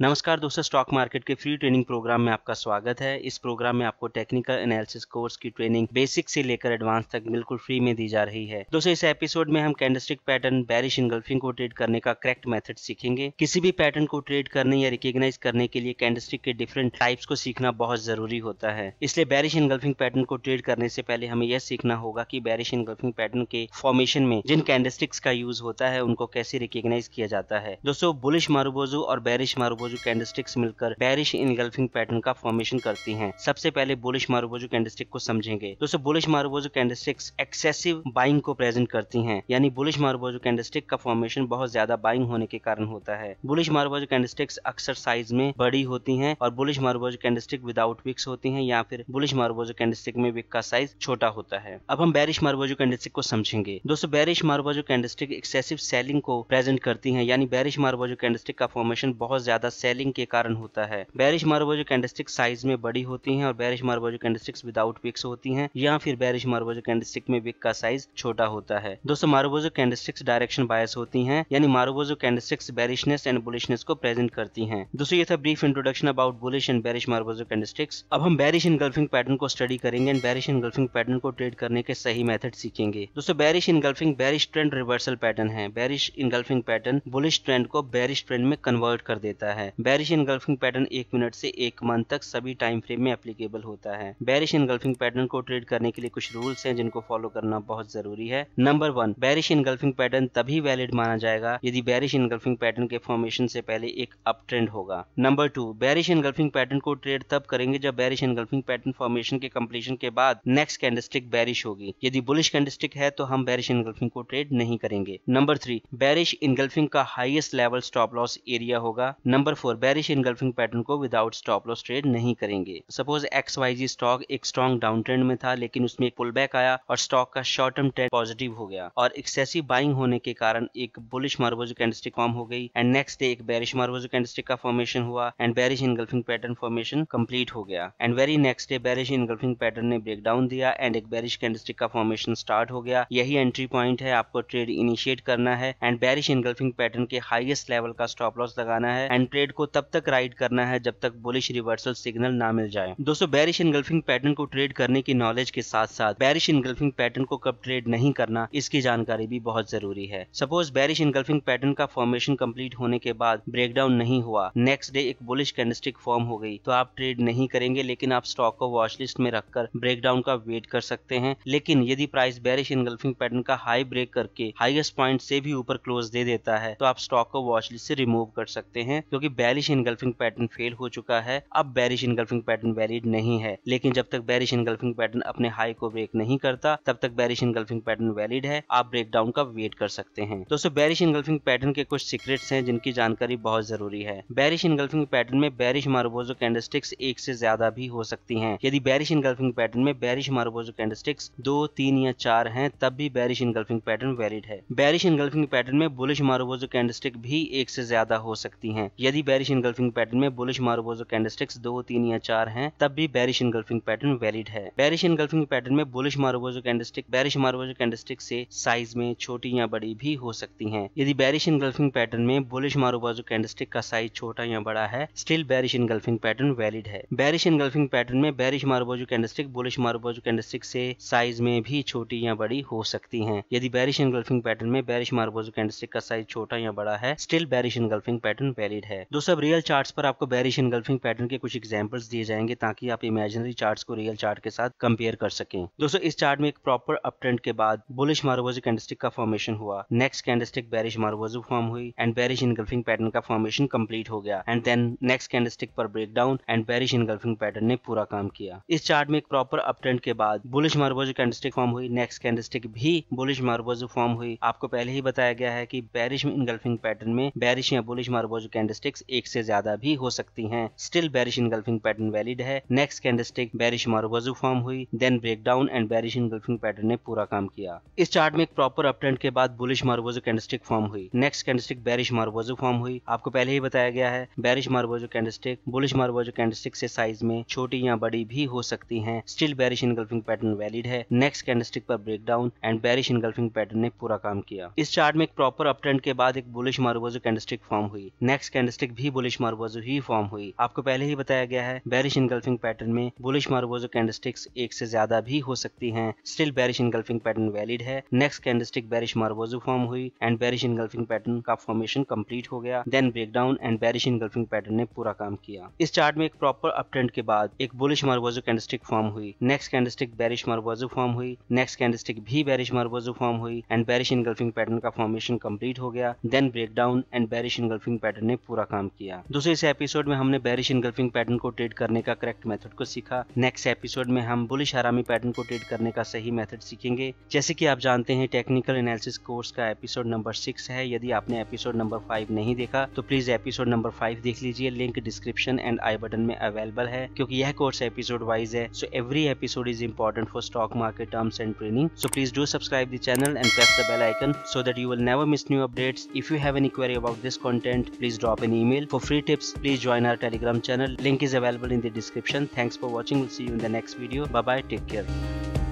नमस्कार दोस्तों stock market के फ्री ट्रेनिंग प्रोग्राम में आपका स्वागत है इस प्रोग्राम में आपको टेक्निकल एनालिसिस कोर्स की ट्रेनिंग बेसिक से लेकर एडवांस तक बिल्कुल फ्री में दी जा रही है दोस्तों इस एपिसोड में हम कैंडलस्टिक पैटर्न बैरिश इंगल्फिंग को ट्रेड करने का करेक्ट मेथड सीखेंगे किसी भी पैटर्न को ट्रेड करने या रिकग्नाइज करने के लिए कैंडलस्टिक के डिफरेंट टाइप्स को सीखना बहुत जरूरी होता है इसलिए बैरिश इंगल्फिंग पैटर्न को ट्रेड करने से पहले हमें यह सीखना होगा की बैरिश इंगल्फिंग पैटर्न के फॉर्मेशन में जिन कैंडलस्टिक्स का यूज होता है उनको कैसे रिकग्नाइज किया जाता है दोस्तों बुलिश मारूबोजू और बैरिश मारूबो मारुबोजू कैंडस्टिक्स मिलकर बैरिश इनगल्फिंग पैटर्न का फॉर्मेशन करती हैं सबसे पहले बुलिश मारुबोजू कैंडस्टिक को समझेंगे दोस्तों bullish marubozu candlesticks excessive buying को प्रेजेंट करती हैं यानी बुलिश मारुबोजू कैंडस्टिक का फॉर्मेशन बहुत ज्यादा बाइंग होने के कारण होता है बुलिश मारुबोजू कैंडस्टिक्स अक्सर साइज में बड़ी होती है और bullish marubozu candlestick without wicks होती है या फिर बुलिश मारुबोजू कैंडस्टिक में विक का साइज छोटा होता है अब हम बैरिश मारुबोजू कैंडस्टिक को समझेंगे दोस्तों bearish marubozu candlestick excessive selling को प्रेजेंट करती है यानी बैरिश मारुबोजू कैंडस्टिक का फॉर्मेशन बहुत ज्यादा सेलिंग के कारण होता है बैरिश मार्बोजो कैंडस्टिक साइज में बड़ी होती है और बैरिश मार्बोजो कैंडस्टिक्स विदाउट विक्स होती है या फिर बैरिश मार्बोजो कैंडस्टिक में विक का साइज छोटा होता है दोस्तों मार्बोजो कैंडस्टिक्स डायरेक्शन बायस होती है यानी marubozu candlesticks bearishness and bullishness को प्रेजेंट करती है दोस्तों ये था brief introduction about bullish and bearish marubozu candlesticks अब हम बैरिश इनगल्फिंग पैटर्न को स्टडी करेंगे एंड बैरिश इनगल्फिंग पैटर्न को ट्रेड करने के सही मेथड सीखेंगे दोस्तों bearish engulfing bearish trend reversal pattern है bearish engulfing pattern bullish trend को बैरिश ट्रेंड में कन्वर्ट कर देता है है बैरिश इनगल्फिंग पैटर्न एक मिनट से एक मंथ तक सभी टाइम फ्रेम में अप्लीकेबल होता है बैरिश इनगल्फिंग पैटर्न को ट्रेड करने के लिए कुछ रूल्स हैं जिनको फॉलो करना बहुत जरूरी है number one bearish engulfing pattern तभी वैलिड माना जाएगा यदि बैरिश इनगल्फिंग पैटर्न के फॉर्मेशन से पहले एक अप ट्रेंड होगा number two bearish engulfing pattern को ट्रेड तब करेंगे जब बैरिश इनगल्फिंग पैटर्न फॉर्मेशन के कम्प्लीशन के बाद नेक्स्ट कैंडस्टिक बैरिश होगी यदि बुलिश कैंडस्टिक है तो हम बैरिश इनगल्फिंग को ट्रेड नहीं करेंगे नंबर थ्री बैरिश इनगल्फिंग का highest level stop loss area होगा number number four bearish engulfing pattern को विदाउट स्टॉप लॉस ट्रेड नहीं करेंगे suppose X Y Z stock एक स्ट्रॉन्ग डाउन ट्रेंड में था लेकिन उसमें एक पुल बैक आया और स्टॉक का शॉर्ट टर्म ट्रेड पॉजिटिव हो गया और एक्सेसिव बाइंग होने के कारण एक बुलिश मार्बोजो कैंडस्टिक फॉर्म हो गई एंड नेक्स्ट डे एक बैरिश मार्बोजो कैंडस्टिक का फॉर्मेशन हुआ and bearish engulfing pattern formation complete हो गया and very next day bearish engulfing pattern ने ब्रेक डाउन दिया एंड एक बैरिश कैंडस्टिक का फॉर्मेशन स्टार्ट हो गया यही एंट्री पॉइंट है आपको ट्रेड इनिशिएट करना है एंड बैरिश इनगल्फिंग पैटर्न के हाइएस्ट लेवल का स्टॉप लॉस लगाना है एंड ट्रेड ट्रेड को तब तक राइड करना है जब तक बुलिश रिवर्सल सिग्नल ना मिल जाए दोस्तों बैरिश इनगल्फिंग पैटर्न को ट्रेड करने की नॉलेज के साथ साथ बैरिश इनगल्फिंग पैटर्न को कब ट्रेड नहीं करना इसकी जानकारी भी बहुत जरूरी है सपोज बैरिश इनगल्फिंग पैटर्न का फॉर्मेशन कम्प्लीट होने के बाद ब्रेकडाउन नहीं हुआ नेक्स्ट डे एक बुलिश कैंडस्टिक फॉर्म हो गई तो आप ट्रेड नहीं करेंगे लेकिन आप स्टॉक को लिस्ट में रखकर ब्रेकडाउन का वेट कर सकते हैं लेकिन यदि प्राइस बैरिश इनगल्फिंग पैटर्न का हाई ब्रेक करके हाइएस्ट पॉइंट से भी ऊपर क्लोज दे देता है तो आप स्टॉक को लिस्ट से रिमूव कर सकते हैं क्योंकि बैरिश इनगल्फिंग पैटर्न फेल हो चुका है अब बैरिश इनगल्फिंग पैटर्न वैलिड नहीं है लेकिन जब तक बैरिश इनगल्फिंग पैटर्न अपने हाई को ब्रेक नहीं करता तब तक बैरिश इनगल्फिंग पैटर्न वैलिड है आप ब्रेक डाउन का वेट कर सकते हैं दोस्तों बैरिश इनगल्फिंग पैटर्न के कुछ सीक्रेट्स हैं जिनकी जानकारी बहुत जरूरी है बैरिश इनगल्फिंग पैटर्न में बैरिश मारोबोजो कैंडस्टिक्स एक से ज्यादा भी हो सकती है यदि बैरिश इनगल्फिंग पैटर्न में बैरिश मारोबोजो कैंडस्टिक्स दो तीन या चार है तब भी बैरिश इनगल्फिंग पैटर्न वैलिड है बैरिश इनगल्फिंग पैटर्न में बुलिश मारोबोजो कैंडस्टिक भी एक से ज्यादा हो सकती है यदि बैरिश इनगल्फिंग पैटर्न में बुलिश मारोबोजो कैंडलस्टिक्स दो तीन या चार हैं तब भी बैरिश इनगल्फिंग पैटर्न वैलिड है बैरिश इनगल्फिंग पैटर्न में bullish marubozu candlestick bearish marubozu candlestick से साइज में छोटी या बड़ी भी हो सकती है यदि बैरिश इनगल्फिंग पैटर्न में बुलिश मारोबोजो कैंडलस्टिक का साइज छोटा या बड़ा है still bearish engulfing pattern valid है बैरिश इनगल्फिंग पैटर्न में bearish marubozu candlestick bullish marubozu candlestick से साइज में भी छोटी या बड़ी हो सकती है यदि बैरिश इनगल्फिंग पैटर्न में बैरिश मारोबोजो कैंडलस्टिक का साइज छोटा या बड़ा है still bearish engulfing pattern valid है दोस्तों अब रियल चार्ट्स पर आपको बैरिश इनगल्फिंग पैटर्न के कुछ एग्जाम्पल्स दिए जाएंगे ताकि आप इमेजिनरी चार्ट्स को रियल चार्ट के साथ कंपेयर कर सकें दोस्तों इस चार्ट में एक प्रॉपर अप ट्रेंड के बाद बुलिश मारोवोजी कैंडस्टिक का फॉर्मेशन हुआ next candlestick bearish marubozu form हुई एंड बैरिश इनगल्फिंग पैटर्न का फॉर्मेशन कम्प्लीट हो गया एंड देन नेक्स्ट कैंडस्टिक पर break down and bearish engulfing pattern ने पूरा काम किया इस चार्ट में एक प्रॉपर अप ट्रेंड के बाद बुलिश मारोवोजी कैंडस्टिक फॉर्म हुई नेक्स्ट कैंडस्टिक भी बुलिश मारोवोजी फॉर्म हुई आपको पहले ही बताया गया है की बैरिश इनगल्फिंग पैटर्न में बैरिश या बुलिश मारोवोजी कैंडस्टिक कैंडलस्टिक्स एक से ज्यादा भी हो सकती हैं still bearish engulfing pattern valid है next candlestick bearish marubozu form हुई then breakdown and bearish engulfing pattern ने पूरा काम किया इस चार्ट में एक प्रॉपर अपट्रेंड के बाद बुलिश मारोवजू कैंडलस्टिक फॉर्म हुई next candlestick bearish marubozu form हुई आपको पहले ही बताया गया है bearish marubozu candlestick bullish marubozu candlestick से साइज में छोटी या बड़ी भी हो सकती है still bearish engulfing pattern valid है नेक्स्ट कैंडलस्टिक पर breakdown and bearish engulfing pattern ने पूरा काम किया इस चार्ट में एक प्रॉपर अपट्रेंड के बाद एक बुलिश मारोवजू कैंडलस्टिक फॉर्म हुई नेक्स्ट कैंडलस्टिक कैंडलस्टिक भी बुलिश मारबोजो ही फॉर्म हुई आपको पहले ही बताया गया है बैरिश इनगल्फिंग पैटर्न में बुलिश मारबोजो कैंडस्टिक्स एक से ज्यादा भी हो सकती है still bearish engulfing pattern valid है next candlestick bearish marubozu form हुई एंड बैरिश इनगल्फिंग पैटर्न का फॉर्मेशन कम्प्लीट हो गया then breakdown and bearish engulfing pattern ने पूरा काम किया इस चार्ट में एक प्रॉपर अप ट्रेंड के बाद एक बुलिश मारबोजो कैंडस्टिक फॉर्म हुई next candlestick bearish marubozu form हुई नेक्स्ट कैंडस्टिक भी बैरिश मारबोजो फॉर्म हुई एंड बैरिश इनगल्फिंग पैटर्न का फॉर्मेशन कंप्लीट हो गया then breakdown and bearish engulfing pattern ने पूरा काम किया दोस्तों इस एपिसोड में हमने बैरिश इनगल्फिंग पैटर्न को ट्रेड करने का करेक्ट मेथड को सीखा नेक्स्ट एपिसोड में हम बुलिश हरामी पैटर्न को ट्रेड करने का सही मेथड सीखेंगे जैसे कि आप जानते हैं टेक्निकल एनालिसिस कोर्स का एपिसोड नंबर सिक्स है यदि आपने एपिसोड नंबर फाइव नहीं देखा तो प्लीज एपिसोड नंबर फाइव देख लीजिए link description and I button में अवेलेबल है क्योंकि यह कोर्स एपिसोड वाइज है so every episode is important for stock market terms and training so please do subscribe the channel and press the bell icon so that you will never miss new updates if you have any query about this content please drop an email. For free tips, please join our Telegram channel. Link is available in the description. Thanks for watching. We'll see you in the next video. Bye bye. Take care.